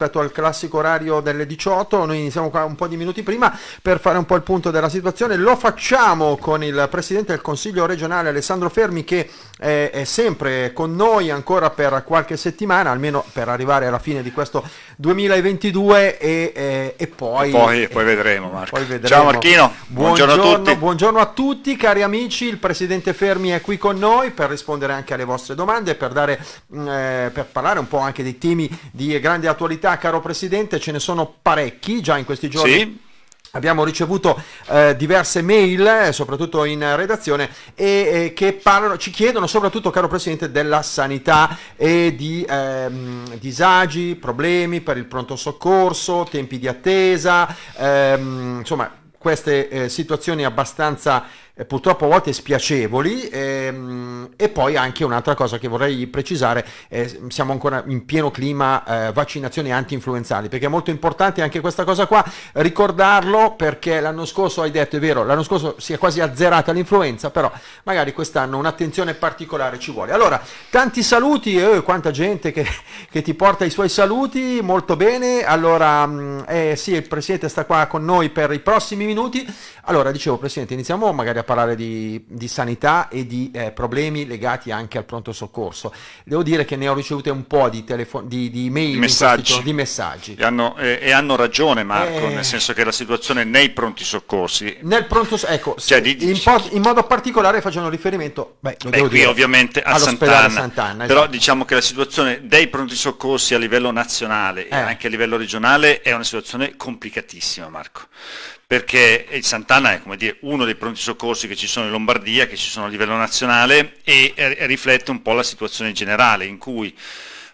rispetto al classico orario delle 18, noi iniziamo qua un po' di minuti prima per fare un po' il punto della situazione, lo facciamo con il Presidente del Consiglio regionale Alessandro Fermi che è, è sempre con noi ancora per qualche settimana, almeno per arrivare alla fine di questo 2022 e, e, eh, e poi, poi, poi, vedremo, poi, vedremo Ciao Marchino, buongiorno, buongiorno, a tutti. Buongiorno a tutti cari amici, il Presidente Fermi è qui con noi per rispondere anche alle vostre domande, per, dare, mm, eh, per parlare un po' anche dei temi di grande attualità novità, caro Presidente, ce ne sono parecchi già in questi giorni. Sì. Abbiamo ricevuto eh, diverse mail, eh, soprattutto in redazione, e, e eh, che parlano, ci chiedono soprattutto, caro Presidente, della sanità e di ehm, disagi, problemi per il pronto soccorso, tempi di attesa, ehm, insomma queste eh, situazioni abbastanza eh, purtroppo a volte spiacevoli ehm, e poi anche un'altra cosa che vorrei precisare eh, siamo ancora in pieno clima eh, vaccinazioni anti-influenzali perché è molto importante anche questa cosa qua ricordarlo perché l'anno scorso hai detto è vero l'anno scorso si è quasi azzerata l'influenza però magari quest'anno un'attenzione particolare ci vuole allora tanti saluti eh, quanta gente che, che, ti porta i suoi saluti molto bene allora mm, eh, sì il presidente sta qua con noi per i prossimi minuti allora dicevo presidente iniziamo magari a parlare di, di sanità e di eh, problemi legati anche al pronto soccorso. Devo dire che ne ho ricevute un po' di, telefo- di, di mail, messaggi. di messaggi. E hanno, eh, e hanno ragione Marco, eh... nel senso che la situazione nei pronti soccorsi... Nel pronto, ecco, cioè, di, in, po- in, modo particolare facevano riferimento... Beh, lo beh, qui dire, ovviamente a Sant'Anna, Sant'Anna esatto. però diciamo che la situazione dei pronti soccorsi a livello nazionale e eh. anche a livello regionale è una situazione complicatissima Marco, perché il Sant'Anna è come dire uno dei pronti soccorsi discorsi che ci sono in Lombardia, che ci sono a livello nazionale e eh, riflette un po' la situazione generale in cui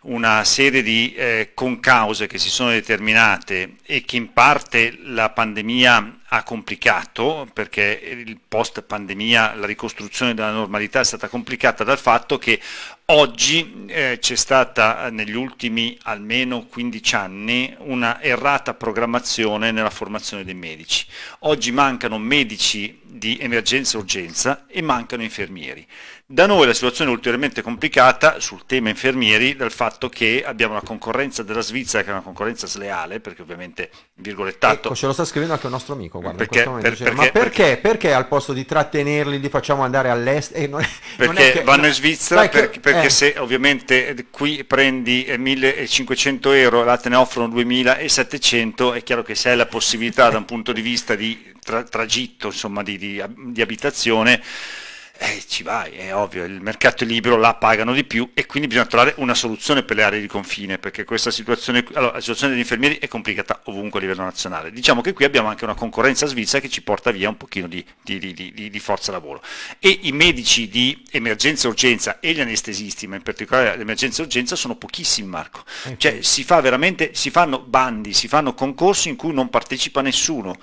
una serie di eh, concause che si sono determinate e che in parte la pandemia ha complicato, perché il post pandemia, la ricostruzione della normalità è stata complicata dal fatto che oggi eh, c'è stata eh, negli ultimi almeno 15 anni una errata programmazione nella formazione dei medici. Oggi mancano medici di emergenza e urgenza e mancano infermieri. Da noi la situazione è ulteriormente complicata sul tema infermieri dal fatto che abbiamo la concorrenza della Svizzera che è una concorrenza sleale, perché ovviamente, virgolettato... Ecco, ce lo sta scrivendo anche un nostro amico dico, guarda, perché, per, dice, perché, ma perché, perché, perché, al posto di trattenerli li facciamo andare all'est? Eh, non, perché non che, vanno in Svizzera per, che, perché eh. se ovviamente qui prendi 1500 eh, euro, là te ne offrono 2700, è chiaro che se hai la possibilità da un punto di vista di tra, tragitto, insomma di, di, di abitazione, eh, ci vai, è ovvio, il mercato è libero, la pagano di più e quindi bisogna trovare una soluzione per le aree di confine, perché questa situazione, allora, la situazione degli infermieri è complicata ovunque a livello nazionale. Diciamo che qui abbiamo anche una concorrenza svizzera che ci porta via un pochino di, di, di, di forza lavoro. E i medici di emergenza e urgenza e gli anestesisti, ma in particolare l'emergenza urgenza, sono pochissimi Marco. Eh, cioè certo. si, fa si fanno bandi, si fanno concorsi in cui non partecipa nessuno.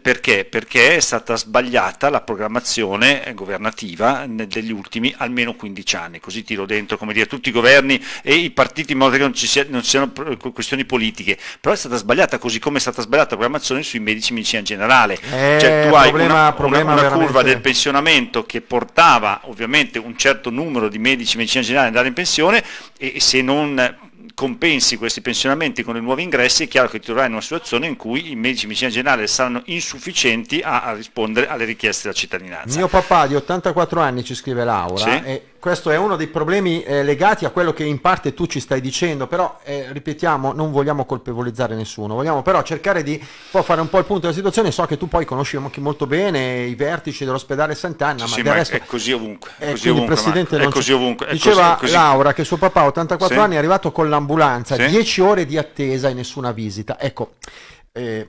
Perché? Perché è stata sbagliata la programmazione governativa attiva negli ultimi almeno 15 anni, così tiro dentro come dire, tutti i governi e i partiti in modo che non ci, sia, non ci siano questioni politiche, però è stata sbagliata così come è stata sbagliata la programmazione sui medici medicina in generale, eh, cioè tu hai problema, una, problema una, una curva del pensionamento che portava ovviamente un certo numero di medici in medicina generale ad andare in pensione e se non compensi questi pensionamenti con i nuovi ingressi, è chiaro che ti troverai in una situazione in cui i medici di medicina generale saranno insufficienti a, a rispondere alle richieste della cittadinanza. Mio papà di 84 anni ci scrive Laura sì? e questo è uno dei problemi eh, legati a quello che in parte tu ci stai dicendo, però eh, ripetiamo, non vogliamo colpevolizzare nessuno, vogliamo però cercare di fare un po' il punto della situazione, so che tu poi conosci molto bene i vertici dell'ospedale Sant'Anna, sì, ma sì, del resto è così ovunque, è così ovunque, presidente è così ovunque. È diceva così, è così. Laura che suo papà 84 sì. anni è arrivato con l'ambulanza, 10 ore di attesa e nessuna visita. Ecco, eh,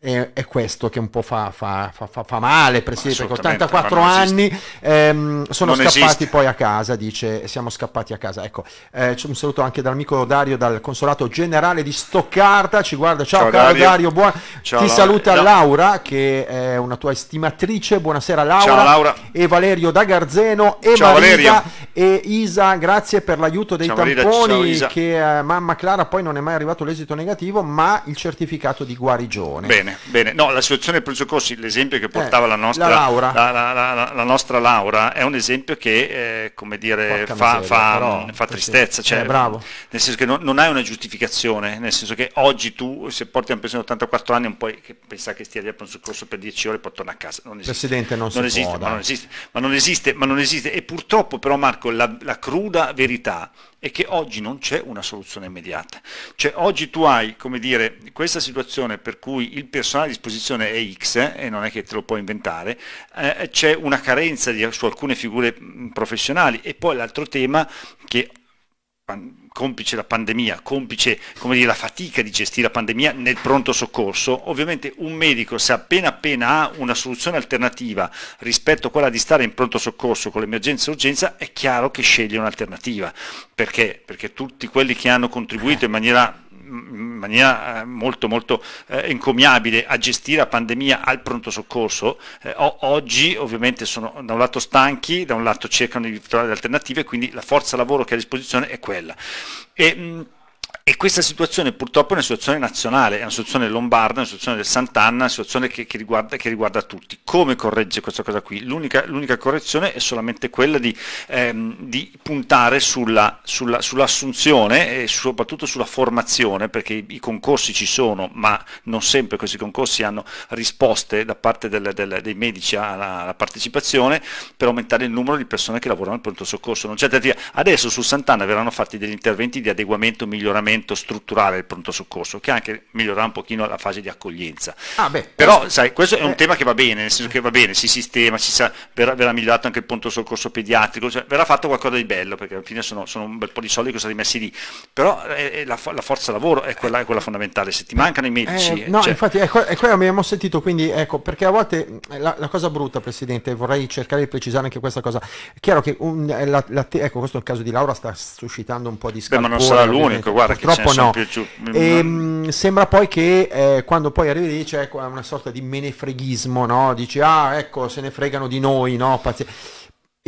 è, è, questo che un po' fa, fa, fa, fa male, Presidente, perché 84 anni ehm, sono non scappati esiste. poi a casa, dice, siamo scappati a casa. Ecco, eh, un saluto anche dall'amico Dario dal Consolato Generale di Stoccarda, ci guarda, ciao, ciao caro Dario, Dario buon... ciao, ti saluta no. Laura che è una tua estimatrice, buonasera Laura, ciao, Laura. e Valerio da Garzeno e ciao, Marina, e Isa, grazie per l'aiuto dei ciao, tamponi Marina, che eh, mamma Clara poi non è mai arrivato l'esito negativo, ma il certificato di guarigione. Bene. Bene, bene. No, del per soccorsi, l'esempio che eh, portava eh, la, nostra, la, Laura. La, la, nostra Laura, è un esempio che, eh, come dire, fa, miseria, fa, però, fa tristezza. Cioè, eh, bravo. Nel senso che non, non, hai una giustificazione, nel senso che oggi tu, se porti un persona di 84 anni, un po' che pensa che stia lì a pronto soccorso per 10 ore e poi torna a casa. Non esiste. Presidente, non, non esiste, può, ma non esiste, ma non esiste, ma non esiste. E purtroppo però Marco, la cruda verità è che oggi non c'è una soluzione immediata. Cioè oggi tu hai, come dire, questa situazione per cui il personale a disposizione è X eh, e non è che te lo puoi inventare, eh, c'è una carenza di, su alcune figure mm, professionali e poi l'altro tema che complice la pandemia, complice come dire, la fatica di gestire la pandemia nel pronto soccorso, ovviamente un medico se appena appena ha una soluzione alternativa rispetto a quella di stare in pronto soccorso con l'emergenza e urgenza, è chiaro che sceglie un'alternativa, perché? Perché tutti quelli che hanno contribuito in maniera in maniera eh, molto, molto eh, encomiabile a gestire la pandemia al pronto soccorso, eh, oggi ovviamente sono da un lato stanchi, da un lato cercano di trovare alternative, quindi la forza lavoro che ha a disposizione è quella. E, mh, e questa situazione purtroppo è una situazione nazionale, è una situazione lombarda, è una situazione del Sant'Anna, è una situazione che, che, riguarda, che, riguarda, tutti. Come corregge questa cosa qui? L'unica, correzione è solamente quella di, ehm, di puntare sull'assunzione sulla, sull e soprattutto sulla formazione, perché i, i, concorsi ci sono, ma non sempre questi concorsi hanno risposte da parte del, del, dei medici alla, alla, partecipazione per aumentare il numero di persone che lavorano al pronto soccorso. Adesso su Sant'Anna verranno fatti degli interventi di adeguamento, miglioramento, miglioramento strutturale del pronto soccorso, che anche migliorerà un pochino la fase di accoglienza. Ah, beh, Però, eh, sai, questo è un eh, tema che va bene, nel senso che va bene, si sistema, si sa, verrà, verrà, migliorato anche il pronto soccorso pediatrico, cioè, verrà fatto qualcosa di bello, perché alla fine sono, sono un bel po' di soldi che sono rimessi lì. Però eh, eh la, la, forza lavoro è quella, è quella, fondamentale, se ti mancano i medici... Eh, eh, no, cioè... infatti, è, è quello abbiamo sentito, quindi ecco, perché a volte la, la, cosa brutta, Presidente, vorrei cercare di precisare anche questa cosa. È chiaro che un, la, ecco, questo è il caso di Laura, sta suscitando un po' di scambio. ma non sarà l'unico, guarda, che purtroppo no. Più... Mm, e, ehm, sembra poi che eh, quando poi arrivi lì c'è una sorta di menefreghismo, no? Dici, ah, ecco, se ne fregano di noi, no? Pazi...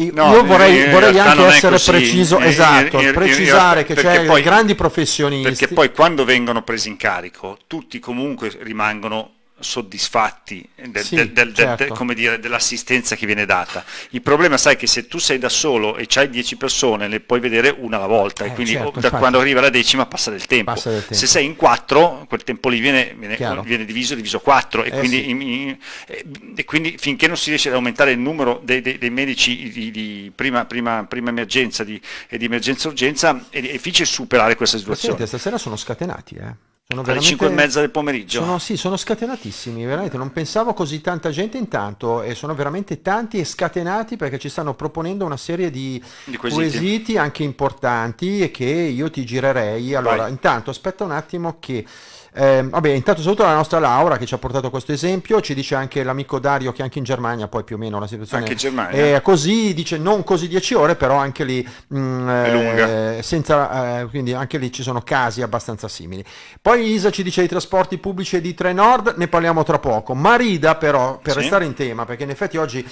No, io vorrei, vorrei anche essere così. preciso, in, esatto, in, in, precisare che c'è poi, grandi professionisti. Perché poi quando vengono presi in carico, tutti comunque rimangono soddisfatti del, sì, del, del, certo. dire, dell'assistenza che viene data. Il problema, sai, che se tu sei da solo e c'hai 10 persone, le puoi vedere una alla volta, eh, e quindi certo, da infatti. quando arriva la decima passa del tempo. Passa del tempo. Se sei in 4, quel tempo lì viene, viene, viene diviso, diviso 4, e, eh, quindi, sì. in, in, eh, e, quindi, finché non si riesce ad aumentare il numero dei, dei, dei medici di, di prima, prima, prima, emergenza di, e di emergenza-urgenza, è difficile superare questa situazione. Senti, stasera sono scatenati, eh. Sono veramente... alle 5 e mezza del pomeriggio. Sono, sì, sono scatenatissimi, veramente. Non pensavo così tanta gente intanto e sono veramente tanti e scatenati perché ci stanno proponendo una serie di, di quesiti. quesiti. anche importanti e che io ti girerei. Allora, Vai. intanto aspetta un attimo che eh, vabbè, intanto saluto la nostra Laura che ci ha portato questo esempio, ci dice anche l'amico Dario che anche in Germania poi più o meno la situazione anche in è così, dice non così 10 ore, però anche lì, mh, mm, eh, senza, eh, quindi anche lì ci sono casi abbastanza simili. Poi Isa ci dice i trasporti pubblici e di Trenord, ne parliamo tra poco. Marida però, per sì. restare in tema, perché in effetti oggi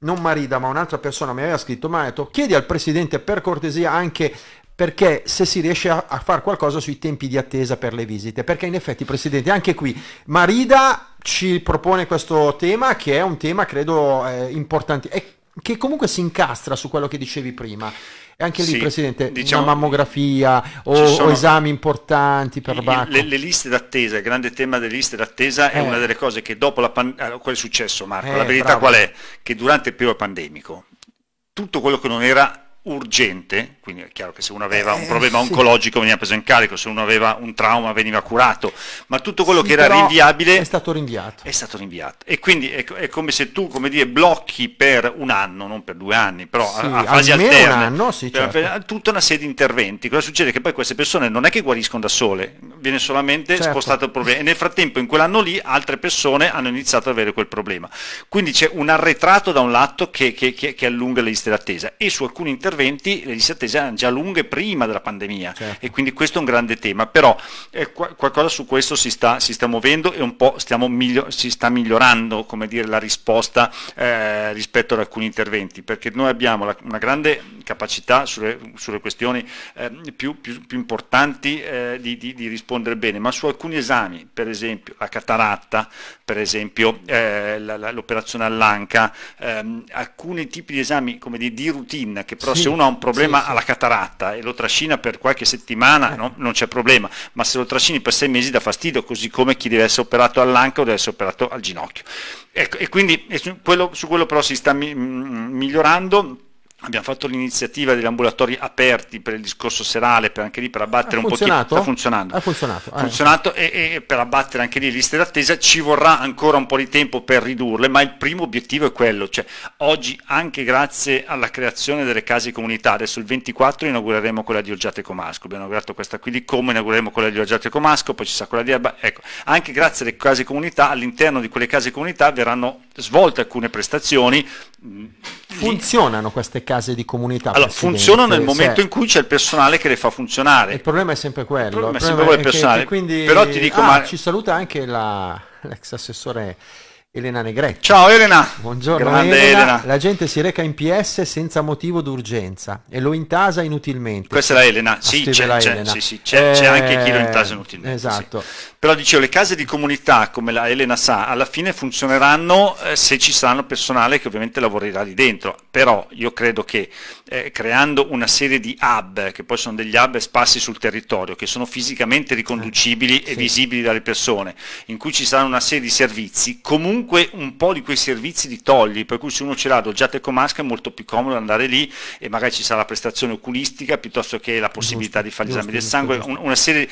non Marida, ma un'altra persona mi aveva scritto, mi ha detto chiedi al presidente per cortesia anche perché se si riesce a, a fare qualcosa sui tempi di attesa per le visite, perché in effetti Presidente anche qui Marida ci propone questo tema che è un tema credo eh, importante e che comunque si incastra su quello che dicevi prima. E anche lì, sì, Presidente, diciamo, una mammografia o, o, esami importanti per Bacco. Le, le, liste d'attesa, il grande tema delle liste d'attesa eh. è una delle cose che dopo la pandemia, qual è successo Marco? Eh, la verità bravo. qual è? Che durante il periodo pandemico tutto quello che non era urgente, quindi è chiaro che se uno aveva un eh, problema eh, sì. oncologico veniva preso in carico, se uno aveva un trauma veniva curato, ma tutto quello sì, che era rinviabile è stato rinviato. È stato rinviato. E quindi è, è, come se tu, come dire, blocchi per un anno, non per due anni, però sì, a, a fasi alterne, un anno, sì, per, certo. tutta una serie di interventi. Cosa succede? Che poi queste persone non è che guariscono da sole, viene solamente certo. spostato il problema e nel frattempo in quell'anno lì altre persone hanno iniziato ad avere quel problema. Quindi c'è un arretrato da un lato che, che, che, che allunga le liste d'attesa e su alcuni interventi interventi, le liste attese erano già lunghe prima della pandemia certo. e quindi questo è un grande tema, però eh, qu qualcosa su questo si sta, si sta muovendo e un po' si sta migliorando dire, la risposta eh, rispetto ad alcuni interventi, perché noi abbiamo la, una grande capacità sulle, sulle questioni eh, più, più, più, importanti eh, di, di, di, rispondere bene, ma su alcuni esami, per esempio la cataratta, per esempio eh, l'operazione all'anca, ehm, alcuni tipi di esami come di, di routine che però sì se uno ha un problema sì, alla cataratta e lo trascina per qualche settimana eh. no, non c'è problema, ma se lo trascini per sei mesi dà fastidio, così come chi deve essere operato all'anca o deve essere operato al ginocchio. Ecco, e quindi e su, quello, su quello però si sta mi, mm, migliorando abbiamo fatto l'iniziativa degli ambulatori aperti per il discorso serale per anche lì per abbattere un pochino sta funzionando ha funzionato, ha eh. funzionato e, e, per abbattere anche lì le liste d'attesa ci vorrà ancora un po' di tempo per ridurle ma il primo obiettivo è quello cioè oggi anche grazie alla creazione delle case comunità adesso il 24 inaugureremo quella di Olgiate Comasco abbiamo inaugurato questa qui di Como inaugureremo quella di Olgiate Comasco poi ci sarà quella di Erba ecco anche grazie alle case comunità all'interno di quelle case comunità verranno svolte alcune prestazioni mm, funzionano queste case case di comunità. Allora, funzionano nel momento in cui c'è il personale che le fa funzionare. Il problema è sempre quello. Il problema è sempre quello il personale. che quindi... Però ti dico, ah, ma... ci saluta anche la... l'ex assessore Elena Negretti. Ciao Elena! Buongiorno Grande Elena. Elena. La gente si reca in PS senza motivo d'urgenza e lo intasa inutilmente. Questa è la Elena, sì, ah, c'è, c'è, Elena. Sì, sì, c'è, eh... c'è, anche chi lo eh, intasa inutilmente. Esatto. Sì. Però dicevo, le case di comunità, come la Elena sa, alla fine funzioneranno eh, se ci saranno personale che ovviamente lavorerà lì dentro. Però io credo che eh, creando una serie di hub, che poi sono degli hub sparsi sul territorio, che sono fisicamente riconducibili eh, e visibili dalle persone, in cui ci saranno una serie di servizi, comunque comunque un po' di quei servizi li togli, per cui se uno ce l'ha già con maschera è molto più comodo andare lì e magari ci sarà la prestazione oculistica piuttosto che la possibilità giusto, di fare gli esami del sangue, giusto. una serie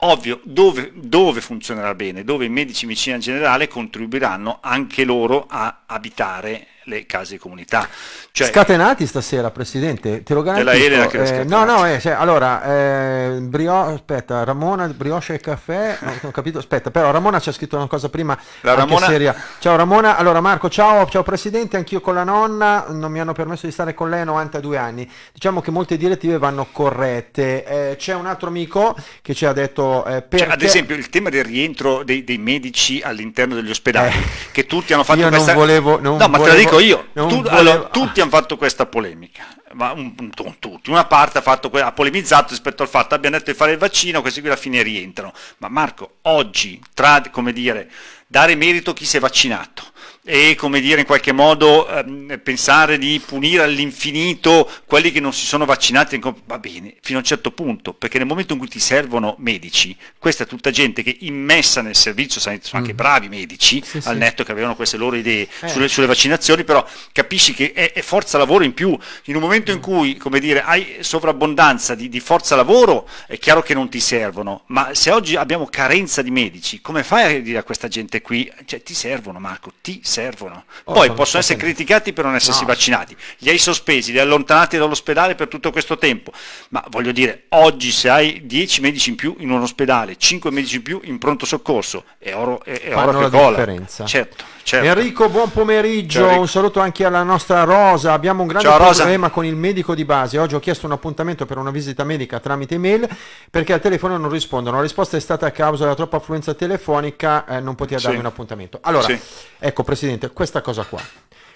ovvio dove, dove, funzionerà bene, dove i medici vicini medicina in generale contribuiranno anche loro a abitare le case comunità. Cioè, scatenati stasera, Presidente, te lo garantisco. Eh, no, no, eh, cioè, allora, eh, Brio, aspetta, Ramona, brioche e caffè, ho capito, aspetta, però Ramona ci ha scritto una cosa prima, la Ramona... seria. Ciao Ramona, allora Marco, ciao, ciao Presidente, anch'io con la nonna, non mi hanno permesso di stare con lei a 92 anni, diciamo che molte direttive vanno corrette. Eh, c'è un altro amico che ci ha detto... Eh, cioè, perché... Cioè, ad esempio il tema del rientro dei, dei medici all'interno degli ospedali, eh, che tutti hanno fatto... Io questa... non volevo... Non no, ma te la dico dico io, tu, volevo... allora, ah. tutti hanno fatto questa polemica, ma un, un, tutti, una parte ha, fatto, ha polemizzato rispetto al fatto che abbiamo detto di fare il vaccino, questi qui alla fine rientrano. Ma Marco, oggi, tra, come dire, dare merito a chi si è vaccinato, e come dire in qualche modo ehm, pensare di punire all'infinito quelli che non si sono vaccinati va bene fino a un certo punto perché nel momento in cui ti servono medici questa è tutta gente che immessa nel servizio sanitario sono anche mm. bravi medici sì, al sì. netto che avevano queste loro idee eh. sulle, sulle, vaccinazioni però capisci che è, è, forza lavoro in più in un momento mm. in cui come dire hai sovrabbondanza di, di forza lavoro è chiaro che non ti servono ma se oggi abbiamo carenza di medici come fai a dire a questa gente qui cioè ti servono Marco ti servono servono. Oh, Poi possono essere bene. criticati per non essersi no. vaccinati, li hai sospesi, li hai allontanati dall'ospedale per tutto questo tempo, ma voglio dire, oggi se hai 10 medici in più in un ospedale, 5 medici in più in pronto soccorso, è oro, è, è oro che cola. Differenza. Certo, certo. Enrico, buon pomeriggio, Ciao, un saluto anche alla nostra Rosa, abbiamo un grande Ciao, problema Rosa. con il medico di base, oggi ho chiesto un appuntamento per una visita medica tramite mail perché al telefono non rispondono, la risposta è stata a causa della troppa affluenza telefonica, eh, non poteva sì. darmi un appuntamento. Allora, sì. ecco Presidente, Presidente, questa cosa qua.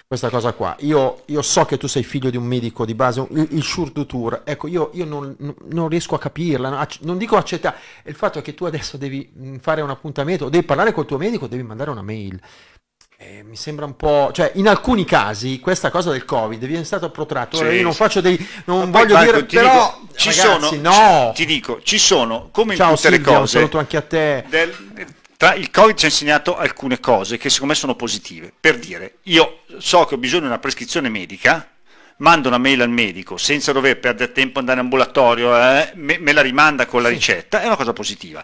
Questa cosa qua, io, io so che tu sei figlio di un medico di base, il, il sure tour, ecco, io, io non, non, riesco a capirla, non dico accettare, il fatto è che tu adesso devi mm, fare un appuntamento, devi parlare col tuo medico, devi mandare una mail, eh, mi sembra un po', cioè in alcuni casi questa cosa del Covid viene stata protratta. Sì, io non faccio dei non voglio Marco, dire però dico, ci ragazzi, sono no. Ci, ti dico, ci sono come Ciao, in tutte Silvia, le cose. Un saluto anche a te. Del, tra il Covid ci ha insegnato alcune cose che secondo me sono positive. Per dire, io so che ho bisogno di una prescrizione medica, mando una mail al medico senza dover perdere tempo andare in ambulatorio, eh, me, me, la rimanda con la sì. ricetta, è una cosa positiva.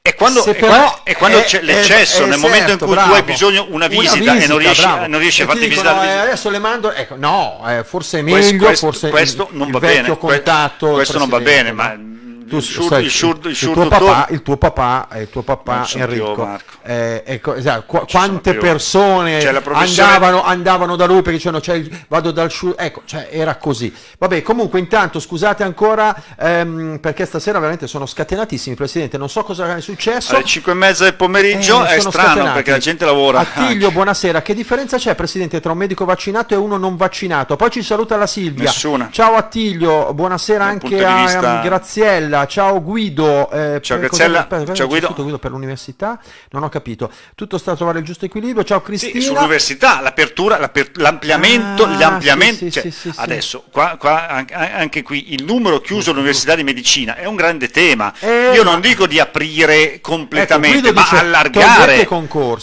E quando, e quando, è, quando c'è l'eccesso, è, è, nel momento in certo, cui bravo. tu hai bisogno di una visita, una visita e non riesci, non riesci a farti visitare, dicono, eh, visita. adesso le mando, ecco, no, eh, forse è meglio, questo, questo, forse questo non va bene, questo non va bene, ma tu, il, short, sai, il, short, il, il, tuo papà, il tuo papà, il tuo papà Enrico. Eh, ecco, esatto, qu quante persone cioè, professione... andavano, andavano, da lui perché dicevano cioè, vado dal short, ecco, cioè, era così. Vabbè, comunque intanto scusate ancora ehm, perché stasera veramente sono scatenatissimi, Presidente, non so cosa è successo. Alle 5 e mezza del pomeriggio eh, è strano scatenati. perché la gente lavora. Attilio, buonasera, che differenza c'è Presidente tra un medico vaccinato e uno non vaccinato? Poi ci saluta la Silvia. Nessuna. Ciao Attilio, buonasera Dal anche a vista... Graziella l'università. Ciao Guido. Eh, ciao Graziella. Ciao Guido. Guido. per l'università. Non ho capito. Tutto sta a trovare il giusto equilibrio. Ciao Cristina. Sì, sull'università, l'apertura, l'aper... l'ampliamento, ah, l'ampliamento. Sì, cioè, sì, adesso, qua, qua, anche qui, il numero chiuso mm, mm. all'università di medicina è un grande tema. Eh, Io non dico di aprire ecco, completamente, ecco, ma dice, allargare.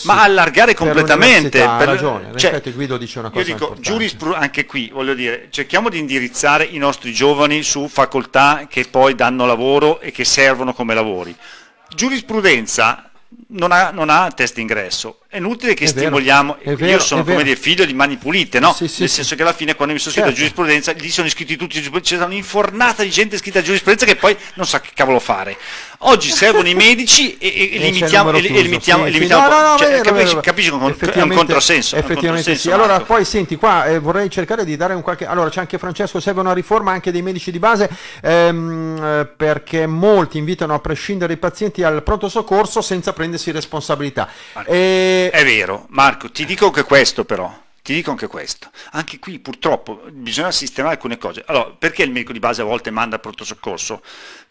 ma allargare completamente. Per... Ha ragione. cioè, effetti Guido dice una cosa. Io dico, giurisprudenza, anche qui, voglio dire, cerchiamo di indirizzare i nostri giovani su facoltà che poi danno lavoro lavoro e che servono come lavori. Giurisprudenza non ha, non ha test d'ingresso, è inutile che è stimoliamo vero, io sono come dire figlio di mani pulite no? Sì, sì, nel senso che alla fine quando mi sono scritto certo. a giurisprudenza lì sono iscritti tutti c'era un'infornata di gente scritta a giurisprudenza che poi non sa che cavolo fare oggi servono i medici e, e limitiamo, e, e limitiamo, sì, limitiamo no, no, cioè, vero, capisci, capisci con, è un controsenso effettivamente un controsenso, allora Marco. poi senti qua eh, vorrei cercare di dare un qualche allora c'è anche Francesco serve una riforma anche dei medici di base ehm, eh, perché molti invitano a prescindere i pazienti al pronto soccorso senza prendersi responsabilità e eh, è vero, Marco, ti dico anche questo però. Ti dico anche questo, anche qui purtroppo bisogna sistemare alcune cose. Allora, perché il medico di base a volte manda pronto soccorso?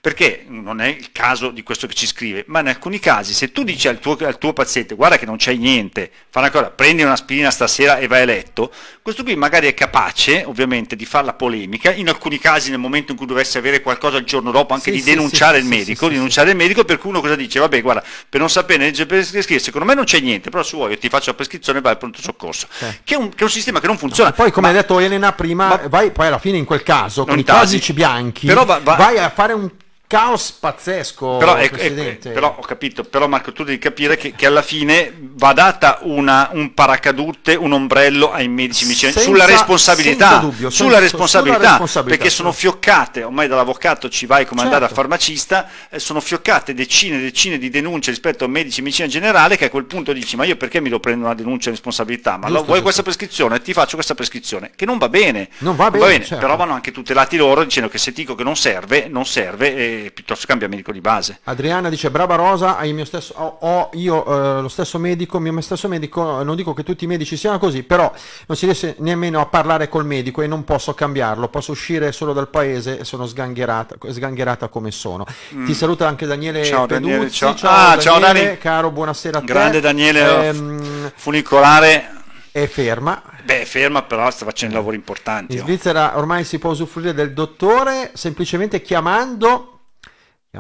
perché non è il caso di questo che ci scrive, ma in alcuni casi se tu dici al tuo, al tuo paziente guarda che non c'è niente, fa una cosa, prendi un'aspirina stasera e vai a letto, questo qui magari è capace ovviamente di fare la polemica, in alcuni casi nel momento in cui dovesse avere qualcosa il giorno dopo anche sì, di denunciare sì, il medico, sì, denunciare il medico per cui uno cosa dice, vabbè guarda, per non sapere leggere per scrivere, secondo me non c'è niente, però se vuoi io ti faccio la prescrizione e vai al pronto soccorso, eh. che, è un, che, è un, sistema che non funziona. No, poi come ma, hai detto Elena prima, ma, vai poi alla fine in quel caso, con i casi bianchi, va, va, vai a fare un caos pazzesco. Però, è, è, però, ho capito, però Marco, tu devi capire che, che alla fine va data una, un paracadute, un ombrello ai medici senza, sulla responsabilità, dubbio, sulla, senza, responsabilità, sulla, responsabilità, perché sono fioccate, ormai dall'avvocato ci vai come certo. andare a farmacista, eh, sono fioccate decine e decine di denunce rispetto a medici e medicina generale che a quel punto dici ma io perché mi devo prendere una denuncia di responsabilità? Ma giusto, vuoi giusto. questa prescrizione? Ti faccio questa prescrizione, che non va bene, non va bene, va bene certo. però vanno anche tutelati loro dicendo che se dico che non serve, non serve. Eh, piuttosto cambia medico di base. Adriana dice brava Rosa, hai stesso, ho, ho, io eh, lo stesso medico, mio stesso medico, non dico che tutti i medici siano così, però non si riesce nemmeno a parlare col medico e non posso cambiarlo, posso uscire solo dal paese e sono sgangherata, sgangherata come sono. Mm. Ti saluta anche Daniele ciao, Peduzzi, Daniele, ciao. Ciao, ah, Daniele, Daniele, caro buonasera a Grande Daniele oh, ehm, funicolare è ferma. Beh, ferma, però sta facendo lavori importanti. In oh. Svizzera ormai si può usufruire del dottore semplicemente chiamando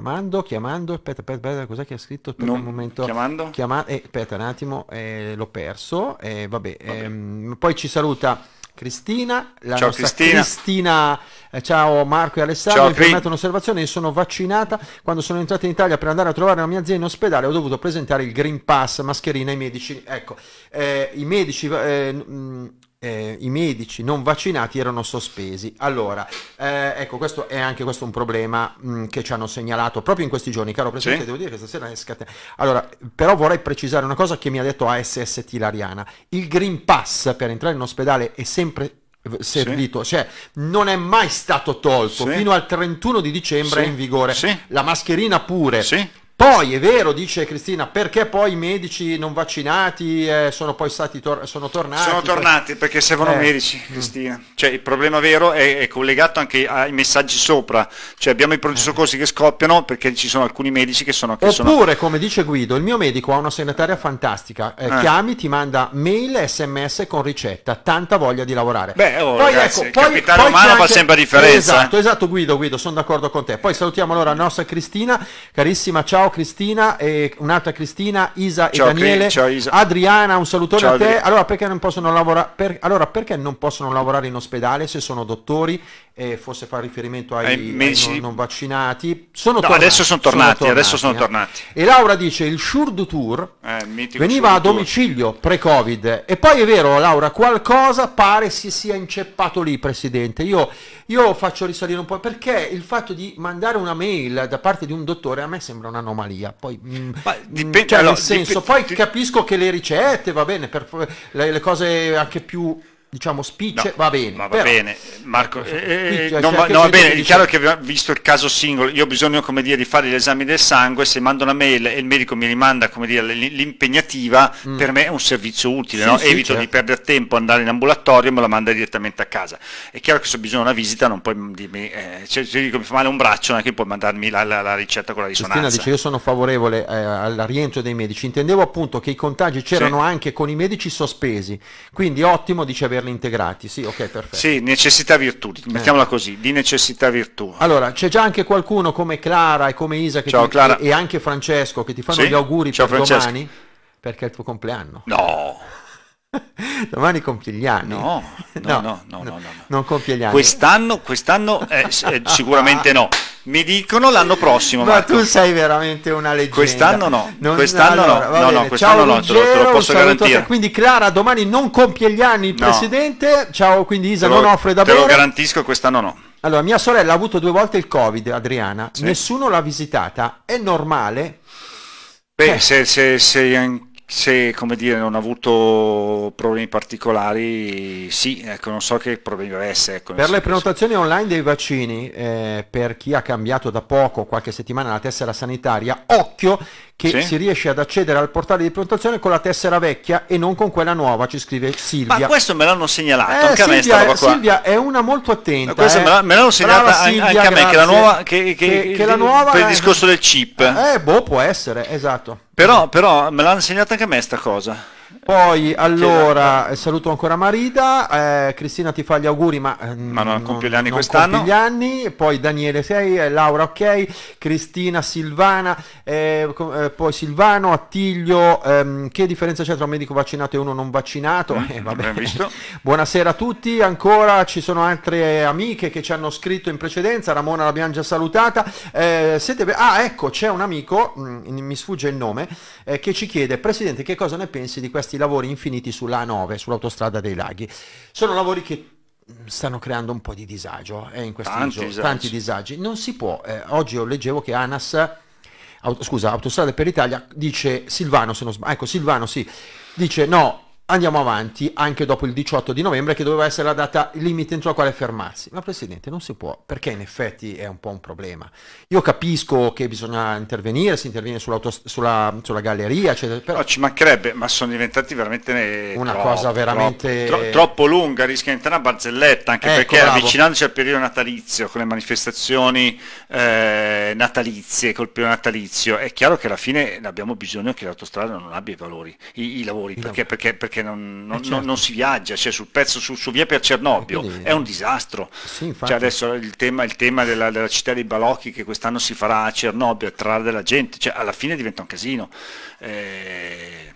Chiamando, chiamando, aspetta, aspetta, aspetta cos'è che ha scritto per un momento? Chiamando? Chiama- eh, aspetta un attimo, eh, l'ho perso, eh, vabbè, vabbè. Ehm, poi ci saluta Cristina, la ciao nostra Cristina, Cristina eh, ciao Marco e Alessandro, ciao, mi permetto un'osservazione, io sono vaccinata, quando sono entrata in Italia per andare a trovare la mia azienda in ospedale ho dovuto presentare il Green Pass, mascherina ai medici, ecco, eh, i medici eh, mh, mm, eh, i medici non vaccinati erano sospesi. Allora, eh, ecco, questo è anche questo un problema mh, mm, che ci hanno segnalato proprio in questi giorni, caro Presidente, sì. devo dire che stasera è scatenato. Allora, però vorrei precisare una cosa che mi ha detto ASST Lariana. Il Green Pass per entrare in ospedale è sempre eh, servito, sì. cioè non è mai stato tolto sì. fino al 31 di dicembre sì. è in vigore la mascherina pure poi è vero, dice Cristina, perché poi i medici non vaccinati eh, sono poi stati tor sono tornati? Sono tornati per... perché servono eh. medici, mm. Cristina. Mm. Cioè, il problema vero è, è, collegato anche ai messaggi sopra. Cioè, abbiamo i eh. pronti soccorsi che scoppiano perché ci sono alcuni medici che sono... Che Oppure, sono... come dice Guido, il mio medico ha una segretaria fantastica. Eh, eh. chiami, ti manda mail, sms con ricetta. Tanta voglia di lavorare. Beh, oh, poi, ragazzi, ecco, il poi, poi umano anche... fa sempre differenza. Esatto, esatto Guido, Guido, sono d'accordo con te. Poi salutiamo allora la nostra Cristina, carissima, ciao ciao Cristina, e un'altra Cristina, Isa ciao, e Daniele, ciao, Isa. Adriana, un salutone ciao, a te. Allora perché, non possono lavorare, per, allora perché non possono lavorare in ospedale se sono dottori e forse fa riferimento ai, eh, ai, medici... ai non, non, vaccinati? Sono no, adesso sono tornati, sono tornati, adesso sono eh. tornati. Eh. E Laura dice il Sure du Tour eh, veniva a domicilio pre-Covid e poi è vero Laura, qualcosa pare si sia inceppato lì Presidente. Io io faccio risalire un po' perché il fatto di mandare una mail da parte di un dottore a me sembra un'anomalia. Poi, mm, Ma mm, dipende, mh, cioè, allora, senso, dipende, poi capisco che le ricette, va bene, per le, le cose anche più diciamo spicce no, va bene va però, bene Marco ecco, eh, non, eh, eh, cioè, va, no, va bene è chiaro che visto il caso singolo io ho bisogno come dire di fare gli esami del sangue se mando una mail e il medico mi rimanda come dire l'impegnativa mm. per me è un servizio utile sì, no? sì, evito certo. di perdere tempo andare in ambulatorio me la manda direttamente a casa è chiaro che se ho bisogno di una visita non puoi mm, dirmi eh, cioè, se dico mi fa male un braccio non è che puoi mandarmi la, la, la ricetta con la risonanza Cristina dice io sono favorevole eh, al rientro dei medici intendevo appunto che i contagi c'erano sì. anche con i medici sospesi quindi ottimo dice averli integrati, sì, ok, perfetto. Sì, necessità virtù, eh. mettiamola così, di necessità virtù. Allora, c'è già anche qualcuno come Clara e come Isa Ciao, ti, Clara. e anche Francesco che ti fanno sì? gli auguri Ciao, per Francesco. domani perché è il tuo compleanno. No. Domani compie gli anni. No, no, no, no, no, non compie gli anni. Quest'anno, quest'anno eh, eh, sicuramente no. Mi dicono l'anno prossimo. Ma tu sei veramente una leggenda. Quest'anno no. quest'anno no. no, quest'anno no, te lo, posso garantire. Quindi Clara domani non compie gli anni il presidente. Ciao, quindi Isa non offre da te Te lo garantisco quest'anno no. Allora, mia sorella ha avuto due volte il Covid, Adriana. Nessuno l'ha visitata. È normale? Beh, cioè se, se, se, se come dire, non ha avuto problemi particolari, sì, ecco, non so che problemi avesse. Ecco, per le prenotazioni online dei vaccini, eh, per chi ha cambiato da poco, qualche settimana, la tessera sanitaria, occhio che sì. si riesce ad accedere al portale di prenotazione con la tessera vecchia e non con quella nuova, ci scrive Silvia. Ma questo me l'hanno segnalato, eh, anche Silvia, a me sta Silvia è una molto attenta. eh. me l'hanno eh. segnalata anche a me, grazie. che la nuova, che, che, che, che la nuova per il discorso del chip. Eh, boh, può essere, esatto. Però, però me l'hanno segnalata anche a me sta cosa. Poi allora saluto ancora Marida, eh, Cristina ti fa gli auguri ma, mm, ma non, non compie gli anni quest'anno. Gli anni. Poi Daniele sei, eh, Laura ok, Cristina Silvana, eh, eh, poi Silvano, Attilio, ehm, che differenza c'è tra un medico vaccinato e uno non vaccinato? Mm, eh, Buonasera a tutti, ancora ci sono altre amiche che ci hanno scritto in precedenza, Ramona l'abbiamo già salutata. Siete... Ah ecco c'è un amico, mh, mm, mi sfugge il nome, che ci chiede Presidente che cosa ne pensi di questa questi lavori infiniti sulla A9, sull'autostrada dei laghi. Sono lavori che stanno creando un po' di disagio eh, in questi tanti, giorni, disagi. tanti disagi. Non si può, eh, oggi leggevo che ANAS, auto, scusa, Autostrade per l'Italia, dice Silvano, se non sbaglio, ecco Silvano sì, dice no, andiamo avanti anche dopo il 18 di novembre che doveva essere la data limite entro la quale fermarsi. Ma Presidente, non si può, perché in effetti è un po' un problema. Io capisco che bisogna intervenire, si interviene sulla, sulla galleria, eccetera. Però no, ci mancherebbe, ma sono diventati veramente... Una troppo, cosa veramente... Troppo, troppo lunga, rischia di diventare una barzelletta, anche ecco, perché bravo. avvicinandoci al periodo natalizio, con le manifestazioni eh, natalizie, col periodo natalizio, è chiaro che alla fine abbiamo bisogno che l'autostrada non abbia i valori, i, i lavori, I perché, lavori. perché, perché perché non, non, eh certo. non si viaggia, cioè sul pezzo su, su via per Cernobbio eh, quindi... è un disastro. Sì, cioè adesso il tema, il tema della, della, città dei balocchi che quest'anno si farà a Cernobbio, attrarre della gente, cioè alla fine diventa un casino. Eh...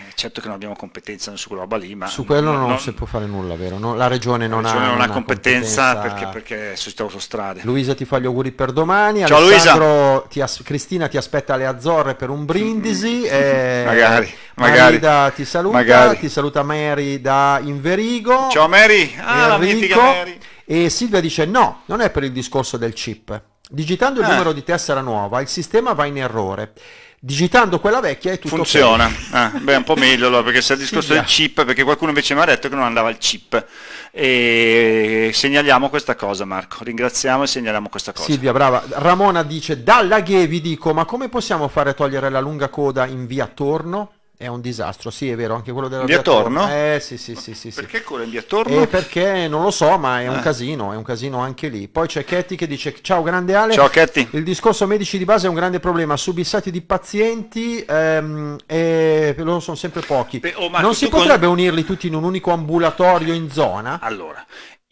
Eh, certo che non abbiamo competenza su quella roba lì, ma... Su quello non, non si può fare nulla, vero? No, la regione non, la regione ha, non ha competenza, competenza, perché, perché società autostrade. Luisa ti fa gli auguri per domani, Ciao Alessandro, Luisa. Ti Cristina ti aspetta alle Azzorre per un brindisi, mm. Mm-hmm. magari, magari. Marida ti saluta, magari. ti saluta Mary da Inverigo. Ciao Mary, ah, Enrico, Mary. E Silvia dice no, non è per il discorso del chip. Digitando il eh. numero di tessera nuova, il sistema va in errore digitando quella vecchia è tutto funziona ah, beh un po' meglio allora perché se il discorso del chip perché qualcuno invece mi ha detto che non andava il chip e segnaliamo questa cosa Marco ringraziamo e segnaliamo questa cosa Silvia brava Ramona dice dalla Ghe vi dico ma come possiamo fare a togliere la lunga coda in via Torno è un disastro, sì è vero, anche quello della via Torno. Eh sì sì sì sì. Perché quello in via Torno? Eh, perché non lo so, ma è un eh. casino, è un casino anche lì. Poi c'è Ketty che dice ciao grande Ale. Ciao Ketty. Il discorso medici di base è un grande problema, subissati di pazienti ehm, e loro sono sempre pochi. Beh, oh, non si potrebbe con... unirli tutti in un unico ambulatorio in zona? Allora,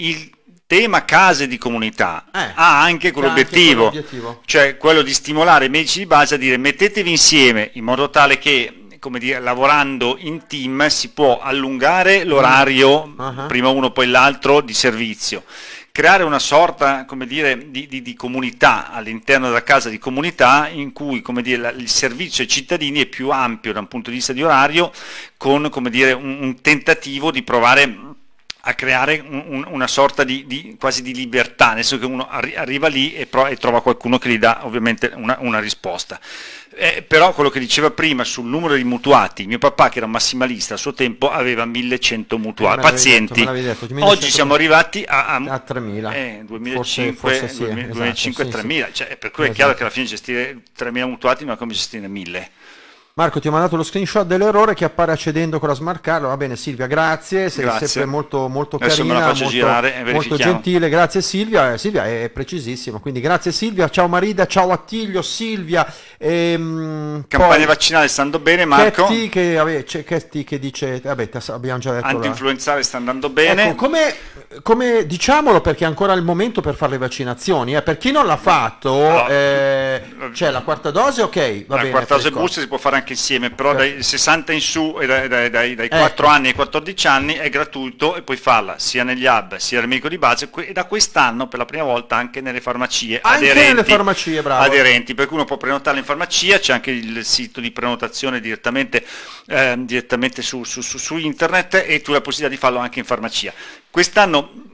il tema case di comunità eh, ha anche quell'obiettivo, cioè quello di stimolare i medici di base a dire mettetevi insieme in modo tale che come dire, lavorando in team si può allungare l'orario, uh -huh. prima uno poi l'altro, di servizio creare una sorta dire, di, di, di, comunità all'interno della casa di comunità in cui dire, la, il servizio ai cittadini è più ampio da un punto di vista di orario con dire, un, un tentativo di provare a creare un, una sorta di, di, quasi di libertà, nel senso che uno arri arriva lì e, e, trova qualcuno che gli dà ovviamente una, una risposta. Eh, però quello che diceva prima sul numero di mutuati, mio papà che era un massimalista a suo tempo aveva 1100 mutuati, eh, pazienti, detto, detto, 1100 oggi siamo arrivati a, a, a 3000, eh, 2005, forse, forse sì, 2000, esatto, 2005 sì, sì. Cioè, per cui è chiaro esatto. che alla fine gestire 3000 mutuati non è come gestire 1000. Marco ti ho mandato lo screenshot dell'errore che appare accedendo con la smart card. Va bene Silvia, grazie, sei grazie. sempre molto, molto Adesso carina, molto, girare, molto, gentile, grazie Silvia, eh, Silvia è precisissimo quindi grazie Silvia, ciao Marida, ciao Attilio, Silvia. Ehm, Campagna poi, vaccinale stando bene Marco. Chetti che, vabbè, Chetti che dice, vabbè, abbiamo già detto. anti la... sta andando bene. Ecco, come, come, diciamolo perché è ancora il momento per fare le vaccinazioni, eh. per chi non l'ha fatto, no. eh, cioè la quarta dose ok, va la bene. La quarta dose booster si può fare anche anche insieme, però certo. dai 60 in su e dai, dai, dai, dai 4 eh. ecco. anni ai 14 anni è gratuito e puoi farla sia negli hub sia nel medico di base e da quest'anno per la prima volta anche nelle farmacie anche aderenti, nelle farmacie, bravo. aderenti, per cui uno può prenotarla in farmacia, c'è anche il sito di prenotazione direttamente, eh, direttamente su, su, su, su internet e tu hai la possibilità di farlo anche in farmacia. Quest'anno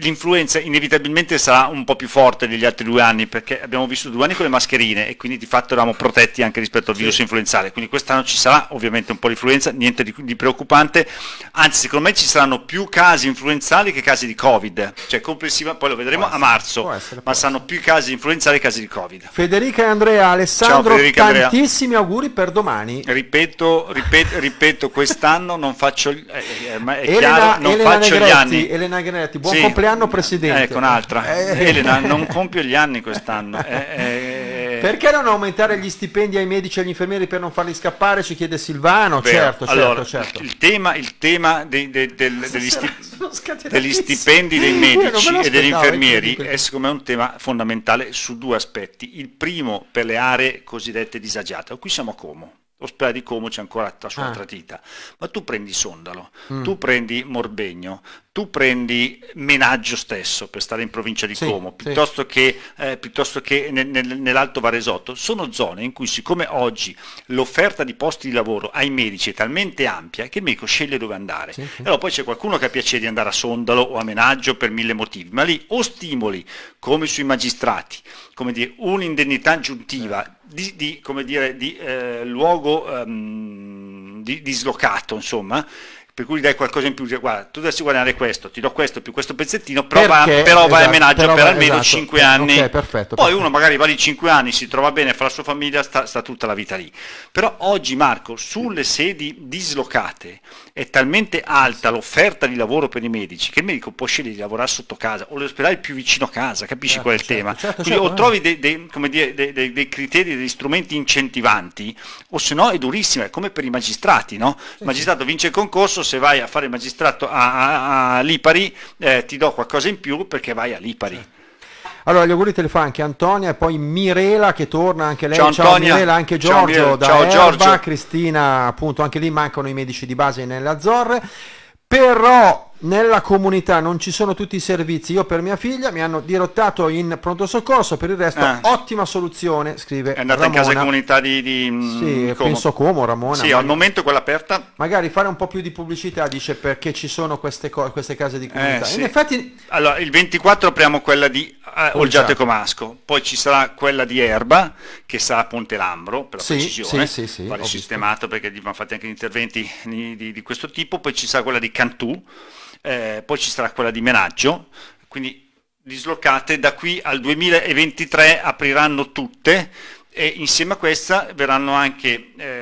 l'influenza inevitabilmente sarà un po' più forte degli altri due anni perché abbiamo visto due anni con le mascherine e quindi di fatto eravamo protetti anche rispetto al virus sì. influenzale quindi quest'anno ci sarà ovviamente un po' di influenza niente di, di, preoccupante anzi secondo me ci saranno più casi influenzali che casi di covid cioè complessiva poi lo vedremo essere, a marzo ma saranno più casi influenzali che casi di covid Federica e Andrea Alessandro Ciao, Andrea. tantissimi auguri per domani ripeto ripeto, ripeto quest'anno non faccio eh, eh, è Elena, chiaro non Elena faccio Negretti, gli anni Elena Negretti buon sì. compleanno anno presidente. Ecco un'altra. Eh. Elena, non compio gli anni quest'anno. Eh, eh, eh, Perché non aumentare gli stipendi ai medici e agli infermieri per non farli scappare? Ci chiede Silvano. Beh, certo, certo, allora, certo, certo. Il tema, il tema dei, dei, del, degli, stip degli, stipendi dei medici e degli eh, infermieri è secondo me un tema fondamentale su due aspetti. Il primo per le aree cosiddette disagiate. Qui siamo a Como lo spera di Como c'è ancora la sua ah. altra tita, ma tu prendi Sondalo, mm. tu prendi Morbegno, tu prendi Menaggio stesso per stare in provincia di sì, Como, piuttosto sì. che, eh, che nel, nel, nell'Alto Varesotto, sono zone in cui siccome oggi l'offerta di posti di lavoro ai medici è talmente ampia che il medico sceglie dove andare. Sì, allora poi c'è qualcuno che ha piacere di andare a Sondalo o a Menaggio per mille motivi, ma lì o stimoli come sui magistrati, come dire, un'indennità aggiuntiva di, di, come dire, di eh, luogo um, di, dislocato, insomma, per cui dai qualcosa in più, guarda, tu dovresti guadagnare questo, ti do questo più questo pezzettino, però Perché? va, esatto, però esatto, va in menaggio per almeno esatto, 5 per, anni. Okay, perfetto, Poi perfetto. uno magari va lì 5 anni, si trova bene, fa la sua famiglia, sta, sta tutta la vita lì. Però oggi Marco, sulle sedi dislocate è talmente alta l'offerta di lavoro per i medici che il medico può scegliere di lavorare sotto casa o l'ospedale più vicino a casa, capisci certo, qual è il certo, tema? Certo, Quindi certo, o eh. trovi dei, dei, dire, dei, dei, criteri, degli strumenti incentivanti o se no è durissima, è come per i magistrati, no? Il magistrato vince il concorso, se vai a fare il magistrato a, a, a Lipari eh, ti do qualcosa in più perché vai a Lipari. Allora, gli auguri te li fa anche Antonia e poi Mirela che torna anche lei. Ciao, ciao Mirela, anche Giorgio ciao, da ciao, Erba, Giorgio. Cristina, appunto, anche lì mancano i medici di base nelle Azzorre. Però nella comunità non ci sono tutti i servizi. Io per mia figlia mi hanno dirottato in pronto soccorso, per il resto eh. ottima soluzione, scrive. È andata Ramona. in casa comunità di, di Sì, mm, Como. penso Como, Ramona. Sì, al momento quella aperta. Magari fare un po' più di pubblicità, dice, perché ci sono queste, co- queste case di comunità. Eh, sì. In effetti... Allora, il 24 apriamo quella di eh, Olgiate Comasco, poi ci sarà quella di Erba, che sarà a Ponte Lambro, per la sì, precisione. Sì, sì, sì. Pare sistemato visto. perché vanno fatti anche interventi di, di questo tipo. Poi ci sarà quella di Cantù eh, poi ci sarà quella di menaggio, quindi dislocate da qui al 2023 apriranno tutte e insieme a questa verranno anche eh,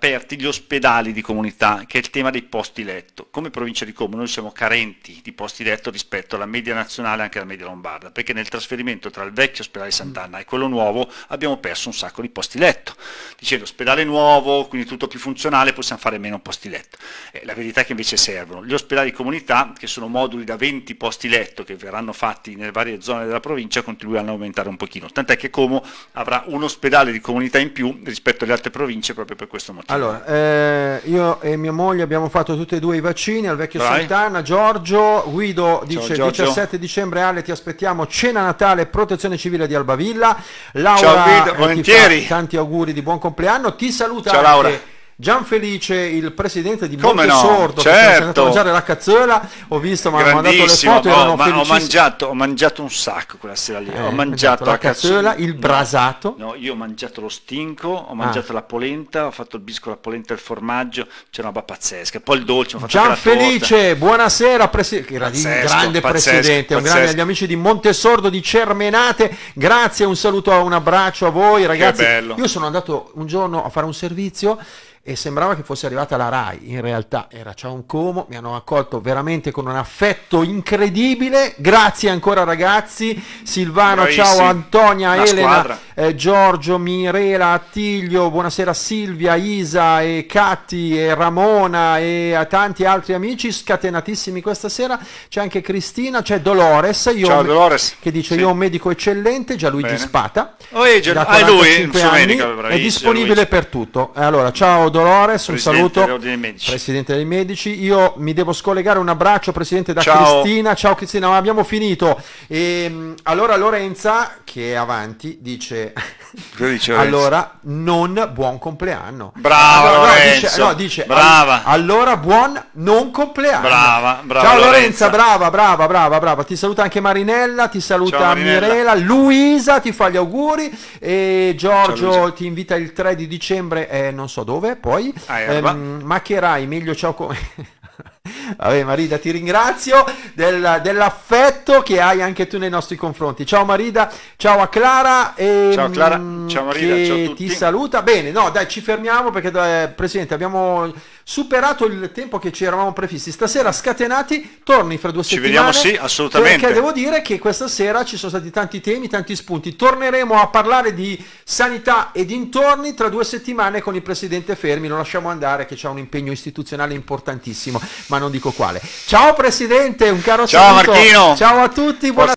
aperti gli ospedali di comunità, che è il tema dei posti letto. Come provincia di Como noi siamo carenti di posti letto rispetto alla media nazionale e anche alla media lombarda, perché nel trasferimento tra il vecchio ospedale Sant'Anna e quello nuovo abbiamo perso un sacco di posti letto. Dicendo ospedale nuovo, quindi tutto più funzionale, possiamo fare meno posti letto. Eh, la verità è che invece servono. Gli ospedali di comunità, che sono moduli da 20 posti letto che verranno fatti nelle varie zone della provincia, continueranno a aumentare un pochino. Tant'è che Como avrà un ospedale di comunità in più rispetto alle altre province proprio per questo motivo. Allora, eh, io e mia moglie abbiamo fatto tutti e due i vaccini al vecchio Vai. Santana. Giorgio Guido dice Ciao, Giorgio. 17 dicembre Ale ti aspettiamo cena natale protezione civile di Albavilla. Laura Ciao Guido, eh, volentieri. tanti auguri di buon compleanno. Ti saluta Ciao, Laura Gianfelice, il presidente di Come Montesordo, no? certo. sono andato a mangiare la cazzola, ho visto, ma hanno mandato le foto no, erano ma ho mangiato, ho mangiato un sacco quella sera lì, eh, ho mangiato la cazzola, il brasato. No, no, io ho mangiato lo stinco, ho mangiato ah. la polenta, ho fatto il bisco, la polenta, e il formaggio, c'era una roba pazzesca, poi il dolce, ho fatto Gianfelice, buonasera, presi- pazzesco, grande pazzesco, presidente, pazzesco. un grande agli amici di Montesordo di Cermenate, grazie, un saluto, un abbraccio a voi ragazzi. Io sono andato un giorno a fare un servizio e sembrava che fosse arrivata la RAI, in realtà era Ciao Como, mi hanno accolto veramente con un affetto incredibile, grazie ancora ragazzi, Silvano, Bravissimi. ciao Antonia, la Elena, eh, Giorgio, Mirela, Attilio, buonasera Silvia, Isa e Catti e Ramona e a tanti altri amici scatenatissimi questa sera, c'è anche Cristina, c'è Dolores, io, ciao, Dolores. che dice sì. io ho un medico eccellente, Gianluigi Bene. Spata, oh, ah, è, Gian... è lui, anni, medico, è disponibile Gianluigi. per tutto, allora ciao Dolores, un saluto Presidente dei Medici. Io mi devo scollegare un abbraccio Presidente da Ciao. Cristina. Ciao Cristina, abbiamo finito. E, ehm, allora Lorenza, che è avanti, dice allora non buon compleanno. Brava allora, Lorenzo. Dice, no, dice, brava. allora buon non compleanno. Brava, brava. Ciao Lorenza, brava, brava, brava, brava. Ti saluta anche Marinella, ti saluta Ciao, Marinella. Luisa ti fa gli auguri e Giorgio Ciao, ti invita il 3 di dicembre, eh, non so dove, poi ah, ehm, maccherai meglio ciao come Vabbè Marida, ti ringrazio del, dell'affetto che hai anche tu nei nostri confronti. Ciao Marida, ciao a Clara. E, ehm, ciao Clara, ciao Marida, ciao Ti saluta. Bene, no, dai, ci fermiamo perché, eh, Presidente, abbiamo superato il tempo che ci eravamo prefissi. Stasera scatenati, torni fra due ci settimane. Ci vediamo, sì, assolutamente. Perché devo dire che questa sera ci sono stati tanti temi, tanti spunti. Torneremo a parlare di sanità e dintorni tra due settimane con il presidente Fermi. Lo lasciamo andare che c'è un impegno istituzionale importantissimo, ma non dico quale. Ciao presidente, un caro Ciao saluto. Martino. Ciao a tutti, buona